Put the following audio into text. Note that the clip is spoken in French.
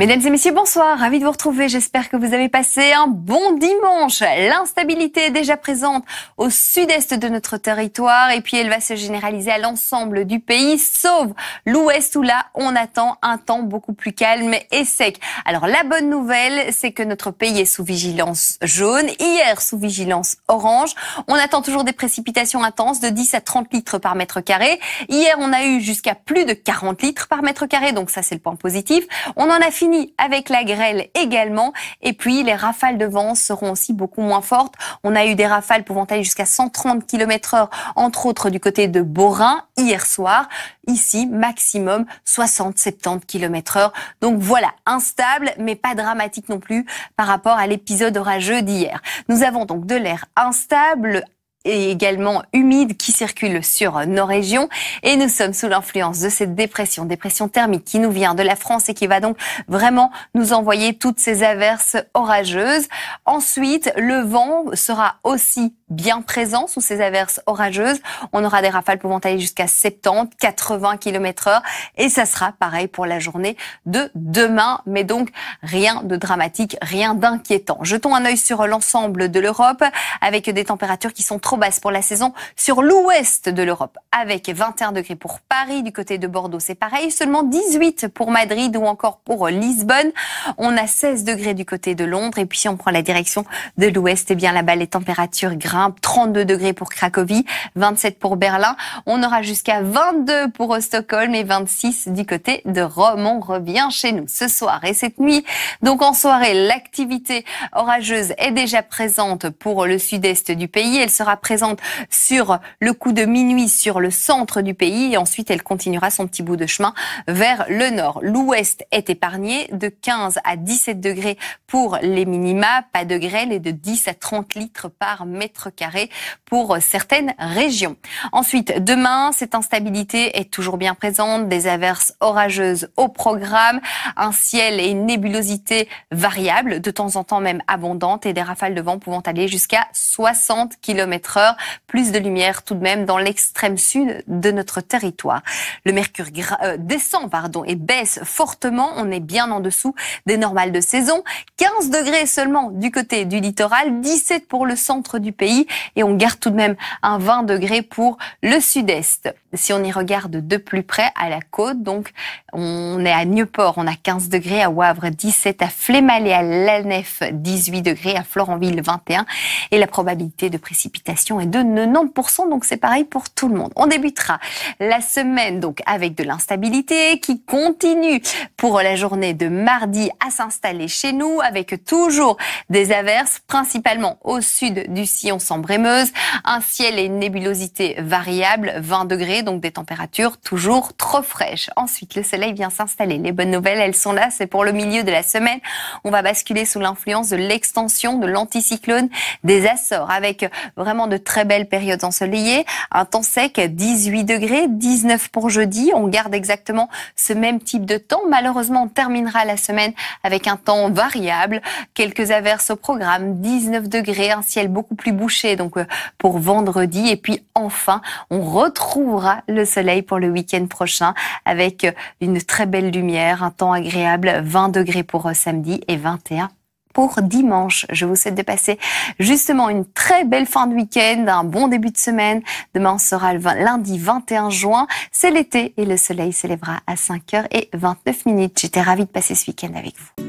Mesdames et messieurs, bonsoir. Ravi de vous retrouver. J'espère que vous avez passé un bon dimanche. L'instabilité est déjà présente au sud-est de notre territoire et puis elle va se généraliser à l'ensemble du pays, sauf l'ouest où là, on attend un temps beaucoup plus calme et sec. Alors, la bonne nouvelle, c'est que notre pays est sous vigilance jaune, hier sous vigilance orange. On attend toujours des précipitations intenses de 10 à 30 litres par mètre carré. Hier, on a eu jusqu'à plus de 40 litres par mètre carré, donc ça, c'est le point positif. On en a fini avec la grêle également. Et puis, les rafales de vent seront aussi beaucoup moins fortes. On a eu des rafales pouvant aller jusqu'à 130 km heure, entre autres du côté de Borin hier soir. Ici, maximum 60-70 km heure. Donc voilà, instable, mais pas dramatique non plus par rapport à l'épisode orageux d'hier. Nous avons donc de l'air instable, et également humide qui circule sur nos régions. Et nous sommes sous l'influence de cette dépression, dépression thermique qui nous vient de la France et qui va donc vraiment nous envoyer toutes ces averses orageuses. Ensuite, le vent sera aussi bien présent sous ces averses orageuses. On aura des rafales pouvant aller jusqu'à 70, 80 km heure. Et ça sera pareil pour la journée de demain. Mais donc, rien de dramatique, rien d'inquiétant. Jetons un œil sur l'ensemble de l'Europe avec des températures qui sont basse pour la saison sur l'ouest de l'Europe, avec 21 degrés pour Paris, du côté de Bordeaux c'est pareil, seulement 18 pour Madrid ou encore pour Lisbonne. On a 16 degrés du côté de Londres et puis si on prend la direction de l'ouest, et eh bien là-bas les températures grimpent, 32 degrés pour Cracovie, 27 pour Berlin, on aura jusqu'à 22 pour Stockholm et 26 du côté de Rome. On revient chez nous ce soir et cette nuit. Donc en soirée, l'activité orageuse est déjà présente pour le sud-est du pays, elle sera présente sur le coup de minuit sur le centre du pays et ensuite elle continuera son petit bout de chemin vers le nord. L'ouest est épargné de 15 à 17 degrés pour les minima, pas de grêle et de 10 à 30 litres par mètre carré pour certaines régions. Ensuite, demain, cette instabilité est toujours bien présente, des averses orageuses au programme, un ciel et une nébulosité variables, de temps en temps même abondantes et des rafales de vent pouvant aller jusqu'à 60 km heures. Plus de lumière tout de même dans l'extrême sud de notre territoire. Le mercure euh, descend pardon, et baisse fortement. On est bien en dessous des normales de saison. 15 degrés seulement du côté du littoral, 17 pour le centre du pays et on garde tout de même un 20 degrés pour le sud-est. Si on y regarde de plus près à la côte, donc on est à Nieuport, on a 15 degrés, à Wavre 17, à Flémal et à Lanef 18 degrés, à Florenville 21 et la probabilité de précipitation est de 90%, donc c'est pareil pour tout le monde. On débutera la semaine donc avec de l'instabilité qui continue pour la journée de mardi à s'installer chez nous avec toujours des averses, principalement au sud du sillon sans brémeuse, un ciel et une nébulosité variable, 20 degrés, donc des températures toujours trop fraîches. Ensuite, le soleil vient s'installer. Les bonnes nouvelles, elles sont là, c'est pour le milieu de la semaine. On va basculer sous l'influence de l'extension de l'anticyclone des Açores avec vraiment de très belles périodes ensoleillées. Un temps sec, 18 degrés, 19 pour jeudi. On garde exactement ce même type de temps. Malheureusement, on terminera la semaine avec un temps variable. Quelques averses au programme, 19 degrés, un ciel beaucoup plus bouché donc euh, pour vendredi. Et puis enfin, on retrouvera le soleil pour le week-end prochain avec euh, une très belle lumière, un temps agréable, 20 degrés pour euh, samedi et 21 pour dimanche. Je vous souhaite de passer justement une très belle fin de week-end, un bon début de semaine. Demain, sera le lundi 21 juin. C'est l'été et le soleil s'élèvera à 5h29. J'étais ravie de passer ce week-end avec vous.